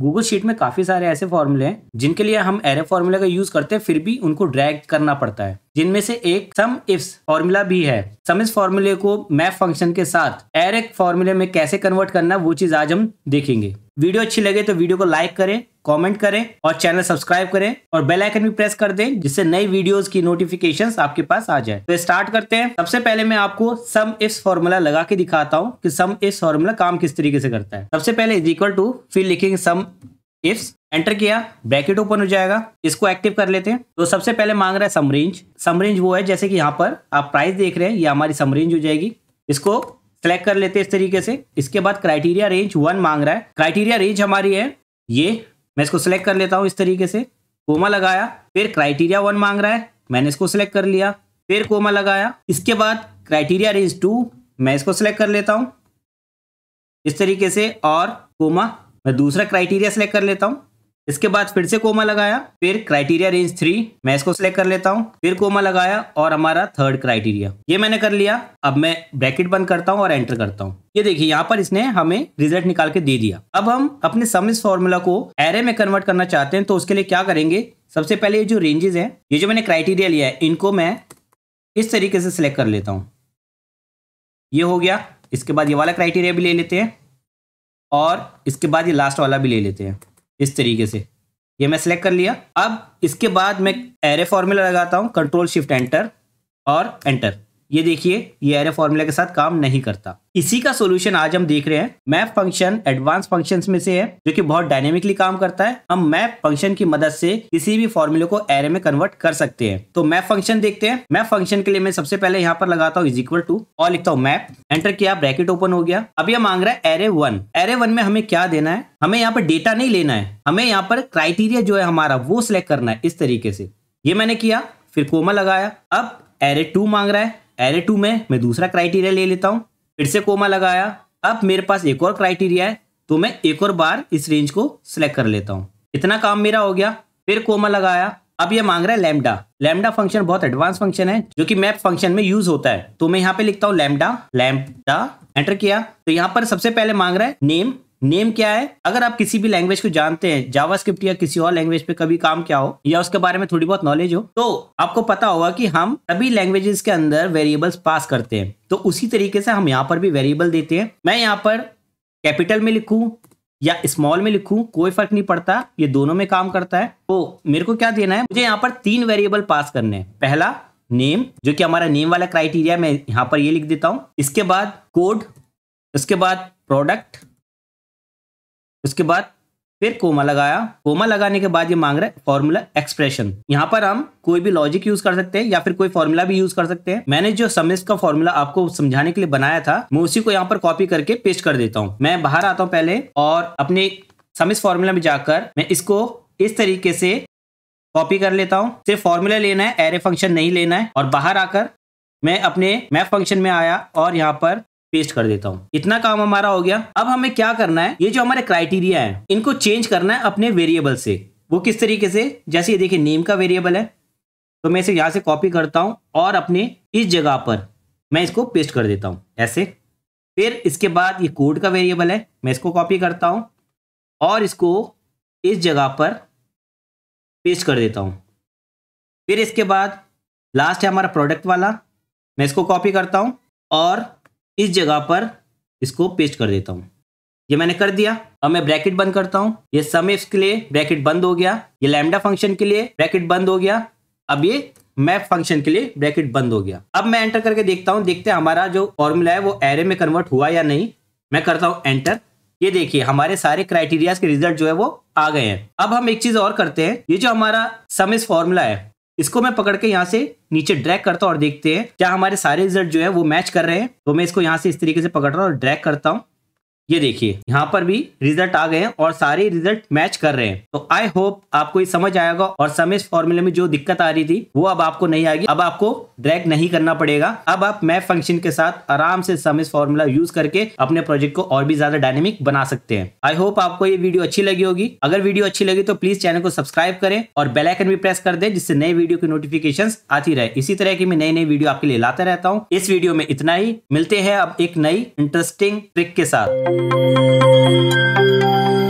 Google sheet में काफ़ी सारे ऐसे फॉर्मूले हैं जिनके लिए हम एरे फॉर्मूले का यूज़ करते हैं फिर भी उनको ड्रैग करना पड़ता है जिनमें से एक सम इफ्स फॉर्मूला भी है सम इस फॉर्मूले को मैप फंक्शन के साथ एरेक फॉर्मूले में कैसे कन्वर्ट करना वो चीज आज हम देखेंगे वीडियो अच्छी लगे तो वीडियो को लाइक करें कमेंट करें और चैनल सब्सक्राइब करें और बेल आइकन भी प्रेस कर दें जिससे नई वीडियोस की नोटिफिकेशंस आपके पास आ जाए तो स्टार्ट करते हैं सबसे पहले मैं आपको सम इफ्स फॉर्मूला लगा के दिखाता हूं कि सम इफ्स फॉर्मूला काम किस तरीके से करता है सबसे पहले इज इक्वल टू फिर लिखेंगे सम इफ्स एंटर किया ब्रैकेट ओपन हो जाएगा इसको एक्टिव कर लेते हैं तो सबसे पहले मांग रहा है समरेंज समरेंज वो है जैसे कि यहाँ पर आप प्राइस देख रहे हैं ये हमारी समरेंज हो जाएगी इसको सेलेक्ट कर लेते हैं इस तरीके से इसके बाद क्राइटेरिया रेंज वन मांग रहा है क्राइटेरिया रेंज हमारी है ये मैं इसको सिलेक्ट कर लेता हूँ इस तरीके से कोमा लगाया फिर क्राइटेरिया वन मांग रहा है मैंने इसको सिलेक्ट कर लिया फिर कोमा लगाया इसके बाद क्राइटेरिया रेंज टू मैं इसको सिलेक्ट कर लेता हूँ इस तरीके से और कोमा मैं दूसरा क्राइटेरिया सेलेक्ट कर लेता हूँ इसके बाद फिर से कोमा लगाया फिर क्राइटेरिया रेंज थ्री मैं इसको सिलेक्ट कर लेता हूँ फिर कोमा लगाया और हमारा थर्ड क्राइटेरिया ये मैंने कर लिया अब मैं ब्रैकेट बंद करता हूँ और एंटर करता हूँ ये देखिए यहाँ पर इसने हमें रिजल्ट निकाल के दे दिया अब हम अपने समिस फॉर्मूला को एरे में कन्वर्ट करना चाहते हैं तो उसके लिए क्या करेंगे सबसे पहले ये जो रेंजेस हैं ये जो मैंने क्राइटेरिया लिया है इनको मैं इस तरीके से सिलेक्ट कर लेता हूँ ये हो गया इसके बाद ये वाला क्राइटेरिया भी ले लेते हैं और इसके बाद ये लास्ट वाला भी ले लेते हैं इस तरीके से ये मैं सिलेक्ट कर लिया अब इसके बाद मैं एरे फॉर्मूला लगाता हूँ कंट्रोल शिफ्ट एंटर और एंटर ये देखिए ये एरे फॉर्मूला के साथ काम नहीं करता इसी का सोल्यूशन आज हम देख रहे हैं मैप फंक्शन एडवांस फंक्शन में से है जो कि बहुत डायनेमिकली काम करता है हम मैप फंक्शन की मदद से किसी भी फॉर्मूले को एरे में कन्वर्ट कर सकते हैं तो मैप फंक्शन देखते हैं मैप फंक्शन के लिए मैं सबसे पहले यहाँ पर लगाता हूँ इज इक्वल टू और लिखता हूँ मैप एंटर किया ब्रैकेट ओपन हो गया अब यह मांग रहा है एरे वन एरे वन में हमें क्या देना है हमें यहाँ पर डेटा नहीं लेना है हमें यहाँ पर क्राइटेरिया जो है हमारा वो सिलेक्ट करना है इस तरीके से ये मैंने किया फिर कोमा लगाया अब एरे टू मांग रहा है एरे टू में मैं दूसरा क्राइटेरिया ले लेता हूँ फिर से कोमा लगाया अब मेरे पास एक और क्राइटेरिया है तो मैं एक और बार इस रेंज को सिलेक्ट कर लेता हूँ इतना काम मेरा हो गया फिर कोमा लगाया अब ये मांग रहा है लैमडा लैमडा फंक्शन बहुत एडवांस फंक्शन है जो कि मैप फंक्शन में यूज होता है तो मैं यहाँ पे लिखता हूँ लैमडा लैमडा एंटर किया तो यहाँ पर सबसे पहले मांग रहा है नेम नेम क्या है अगर आप किसी भी लैंग्वेज को जानते हैं जावास्क्रिप्ट या किसी और लैंग्वेज पे कभी काम क्या हो या उसके बारे में थोड़ी बहुत नॉलेज हो तो आपको पता होगा कि हम सभी लैंग्वेजेस के अंदर वेरिएबल्स पास करते हैं तो उसी तरीके से हम यहाँ पर भी वेरिएबल देते हैं मैं यहाँ पर कैपिटल में लिखूँ या स्मॉल में लिखूं कोई फर्क नहीं पड़ता ये दोनों में काम करता है तो मेरे को क्या देना है मुझे यहाँ पर तीन वेरिएबल पास करने हैं पहला नेम जो कि हमारा नेम वाला क्राइटेरिया मैं यहाँ पर ये लिख देता हूँ इसके बाद कोड उसके बाद प्रोडक्ट उसके बाद फिर कोमा लगाया कोमा लगाने के बाद ये मांग रहा है फॉर्मूला एक्सप्रेशन यहाँ पर हम कोई भी लॉजिक यूज कर सकते हैं या फिर कोई फॉर्मूला भी यूज कर सकते हैं मैंने जो समिस का फॉर्मूला आपको समझाने के लिए बनाया था मैं उसी को यहाँ पर कॉपी करके पेस्ट कर देता हूँ मैं बाहर आता हूँ पहले और अपने समिस फॉर्मूला में जाकर मैं इसको इस तरीके से कॉपी कर लेता हूँ सिर्फ फॉर्मूला लेना है एरे फंक्शन नहीं लेना है और बाहर आकर मैं अपने मैप फंक्शन में आया और यहाँ पर पेस्ट कर देता हूँ इतना काम हमारा हो गया अब हमें क्या करना है ये जो हमारे क्राइटेरिया है इनको चेंज करना है अपने वेरिएबल से वो किस तरीके से जैसे ये देखिए नेम का वेरिएबल है तो मैं इसे यहाँ से कॉपी करता हूँ और अपने इस जगह पर मैं इसको पेस्ट कर देता हूँ ऐसे फिर इसके बाद ये कोड का वेरिएबल है मैं इसको कॉपी करता हूँ और इसको इस जगह पर पेस्ट कर देता हूँ फिर इसके बाद लास्ट है हमारा प्रोडक्ट वाला मैं इसको कॉपी करता हूँ और इस जगह पर इसको पेस्ट कर देता हूँ ये मैंने कर दिया अब मैं ब्रैकेट बंद करता हूँ ये सम इफ्स के लिए ब्रैकेट बंद हो गया ये लैमडा फंक्शन के लिए ब्रैकेट बंद हो गया अब ये मैप फंक्शन के लिए ब्रैकेट बंद हो गया अब मैं एंटर करके देखता हूँ देखते हैं हमारा जो फॉर्मूला है वो एरे में कन्वर्ट हुआ या नहीं मैं करता हूँ एंटर ये देखिए हमारे सारे क्राइटेरिया के रिजल्ट जो है वो आ गए हैं अब हम एक चीज और करते हैं ये जो हमारा सम इस फॉर्मूला है इसको मैं पकड़ के यहाँ से नीचे ड्रैग करता हूँ और देखते हैं क्या हमारे सारे रिजल्ट जो है वो मैच कर रहे हैं तो मैं इसको यहाँ से इस तरीके से पकड़ रहा हूँ और ड्रैग करता हूँ ये देखिए यहाँ पर भी रिजल्ट आ गए हैं और सारे रिजल्ट मैच कर रहे हैं तो आई होप आपको ये समझ आएगा और समय इस फॉर्मूले में जो दिक्कत आ रही थी वो अब आपको नहीं आएगी अब आपको ड्रैग नहीं करना पड़ेगा अब आप मैप फंक्शन के साथ आराम से समय फॉर्मूला यूज करके अपने प्रोजेक्ट को और भी ज्यादा डायनेमिक बना सकते हैं आई होप आपको ये वीडियो अच्छी लगी होगी अगर वीडियो अच्छी लगी तो प्लीज चैनल को सब्सक्राइब करें और बेलाइकन भी प्रेस कर दे जिससे नई वीडियो की नोटिफिकेशन आती रहे इसी तरह की मैं नई नई वीडियो आपके लिए लाता रहता हूँ इस वीडियो में इतना ही मिलते हैं अब एक नई इंटरेस्टिंग ट्रिक के साथ Thank you.